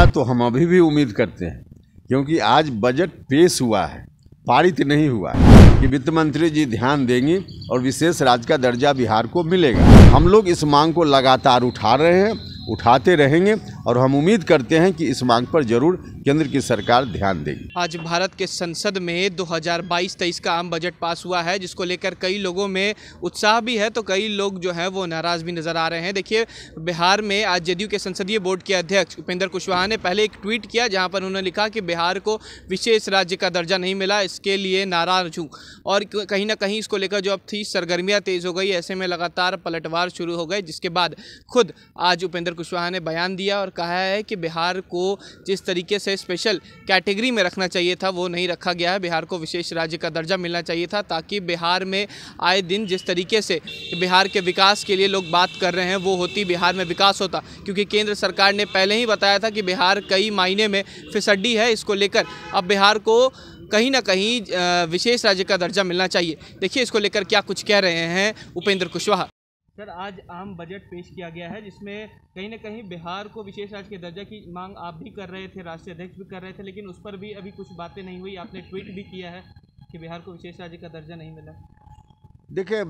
होगा तो हम अभी भी उम्मीद करते हैं क्योंकि आज बजट पेश हुआ है पारित नहीं हुआ है कि वित्त मंत्री जी ध्यान देंगे और विशेष राज्य का दर्जा बिहार को मिलेगा हम लोग इस मांग को लगातार उठा रहे हैं उठाते रहेंगे और हम उम्मीद करते हैं कि इस मांग पर जरूर केंद्र की सरकार ध्यान देगी आज भारत के संसद में 2022-23 का आम बजट पास हुआ है जिसको लेकर कई लोगों में उत्साह भी है तो कई लोग जो हैं वो नाराज भी नजर आ रहे हैं देखिए बिहार में आज जदयू के संसदीय बोर्ड के अध्यक्ष उपेंद्र कुशवाहा ने पहले एक ट्वीट किया जहाँ पर उन्होंने लिखा कि बिहार को विशेष राज्य का दर्जा नहीं मिला इसके लिए नाराज हूँ और कहीं ना कहीं इसको लेकर जो अब थी सरगर्मियाँ तेज़ हो गई ऐसे में लगातार पलटवार शुरू हो गए जिसके बाद खुद आज उपेंद्र कुशवाहा ने बयान दिया और कहा है कि बिहार को जिस तरीके से स्पेशल कैटेगरी में रखना चाहिए था वो नहीं रखा गया है बिहार को विशेष राज्य का दर्जा मिलना चाहिए था ताकि बिहार में आए दिन जिस तरीके से बिहार के विकास के लिए लोग बात कर रहे हैं वो होती बिहार में विकास होता क्योंकि केंद्र सरकार ने पहले ही बताया था कि बिहार कई मायने में फिसड्डी है इसको लेकर अब बिहार को कहीं ना कहीं विशेष राज्य का दर्जा मिलना चाहिए देखिए इसको लेकर क्या कुछ कह रहे हैं उपेंद्र कुशवाहा सर आज आम बजट पेश किया गया है जिसमें कहीं ना कहीं बिहार को विशेष राज्य के दर्जा की मांग आप भी कर रहे थे राष्ट्रीय अध्यक्ष भी कर रहे थे लेकिन उस पर भी अभी कुछ बातें नहीं हुई आपने ट्वीट भी किया है कि बिहार को विशेष राज्य का दर्जा नहीं मिला देखिए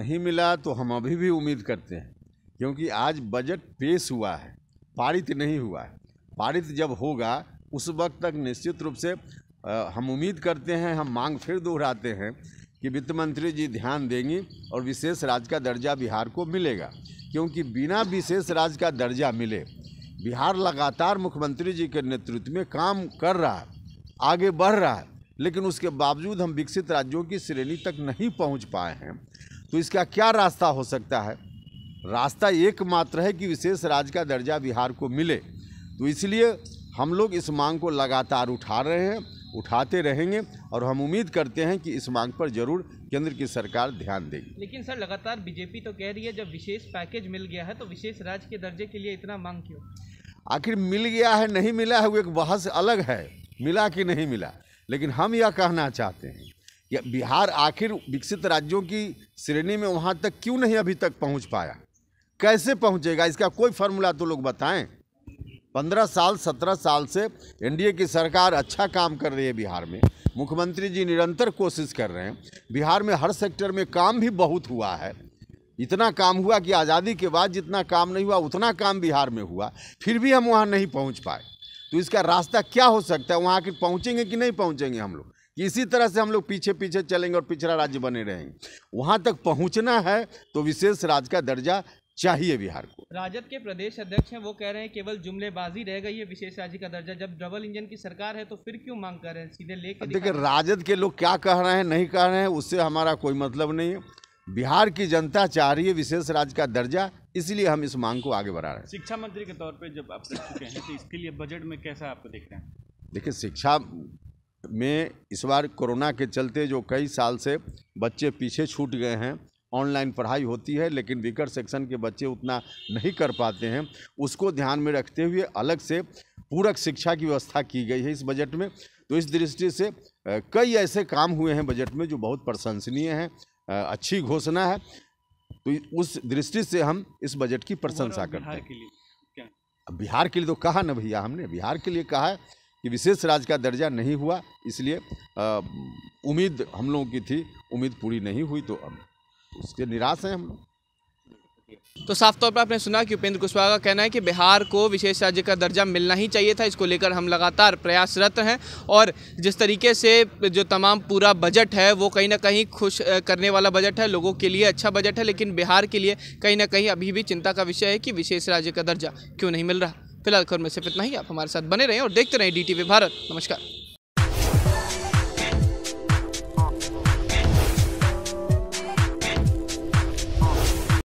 नहीं मिला तो हम अभी भी उम्मीद करते हैं क्योंकि आज बजट पेश हुआ है पारित नहीं हुआ है पारित जब होगा उस वक्त तक निश्चित रूप से हम उम्मीद करते हैं हम मांग फिर दोहराते हैं कि वित्त मंत्री जी ध्यान देंगी और विशेष राज्य का दर्जा बिहार को मिलेगा क्योंकि बिना विशेष राज्य का दर्जा मिले बिहार लगातार मुख्यमंत्री जी के नेतृत्व में काम कर रहा है आगे बढ़ रहा है लेकिन उसके बावजूद हम विकसित राज्यों की श्रेणी तक नहीं पहुंच पाए हैं तो इसका क्या रास्ता हो सकता है रास्ता एकमात्र है कि विशेष राज्य का दर्जा बिहार को मिले तो इसलिए हम लोग इस मांग को लगातार उठा रहे हैं उठाते रहेंगे और हम उम्मीद करते हैं कि इस मांग पर जरूर केंद्र की सरकार ध्यान देगी लेकिन सर लगातार बीजेपी तो कह रही है जब विशेष पैकेज मिल गया है तो विशेष राज्य के दर्जे के लिए इतना मांग क्यों आखिर मिल गया है नहीं मिला है वो एक बहस अलग है मिला कि नहीं मिला लेकिन हम यह कहना चाहते हैं कि बिहार आखिर विकसित राज्यों की श्रेणी में वहाँ तक क्यों नहीं अभी तक पहुँच पाया कैसे पहुँचेगा इसका कोई फार्मूला तो लोग बताएं पंद्रह साल सत्रह साल से एनडीए की सरकार अच्छा काम कर रही है बिहार में मुख्यमंत्री जी निरंतर कोशिश कर रहे हैं बिहार में हर सेक्टर में काम भी बहुत हुआ है इतना काम हुआ कि आज़ादी के बाद जितना काम नहीं हुआ उतना काम बिहार में हुआ फिर भी हम वहाँ नहीं पहुँच पाए तो इसका रास्ता क्या हो सकता है वहाँ आखिर पहुँचेंगे कि नहीं पहुँचेंगे हम लोग इसी तरह से हम लोग पीछे पीछे चलेंगे और पिछड़ा राज्य बने रहेंगे वहाँ तक पहुँचना है तो विशेष राज्य का दर्जा चाहिए बिहार को राजद के प्रदेश अध्यक्ष हैं वो कह रहे हैं केवल जुमलेबाजी रह गई है विशेष राज्य का दर्जा जब डबल इंजन की सरकार है तो फिर क्यों मांग कर रहे हैं सीधे लेकर देखिए राजद के लोग क्या कह रहे हैं नहीं कह रहे हैं उससे हमारा कोई मतलब नहीं है बिहार की जनता चाह रही है विशेष राज्य का दर्जा इसलिए हम इस मांग को आगे बढ़ा रहे हैं शिक्षा मंत्री के तौर पर जब आप चुके हैं तो इसके लिए बजट में कैसा आपको देख रहे हैं देखिए शिक्षा में इस बार कोरोना के चलते जो कई साल से बच्चे पीछे छूट गए हैं ऑनलाइन पढ़ाई होती है लेकिन वीकर सेक्शन के बच्चे उतना नहीं कर पाते हैं उसको ध्यान में रखते हुए अलग से पूरक शिक्षा की व्यवस्था की गई है इस बजट में तो इस दृष्टि से कई ऐसे काम हुए हैं बजट में जो बहुत प्रशंसनीय हैं अच्छी घोषणा है तो उस दृष्टि से हम इस बजट की प्रशंसा करते हैं बिहार, बिहार के लिए तो कहा ना भैया हमने बिहार के लिए कहा है कि विशेष राज्य का दर्जा नहीं हुआ इसलिए उम्मीद हम लोगों की थी उम्मीद पूरी नहीं हुई तो अब उसके निराश हैं हम तो साफ तौर पर आपने सुना कि उपेंद्र कुशवाहा का कहना है कि बिहार को विशेष राज्य का दर्जा मिलना ही चाहिए था इसको लेकर हम लगातार प्रयासरत हैं और जिस तरीके से जो तमाम पूरा बजट है वो कहीं ना कहीं खुश करने वाला बजट है लोगों के लिए अच्छा बजट है लेकिन बिहार के लिए कहीं ना कहीं अभी भी चिंता का विषय है कि विशेष राज्य का दर्जा क्यों नहीं मिल रहा फिलहाल खबर में सिर्फ इतना ही आप हमारे साथ बने रहें और देखते रहें डी भारत नमस्कार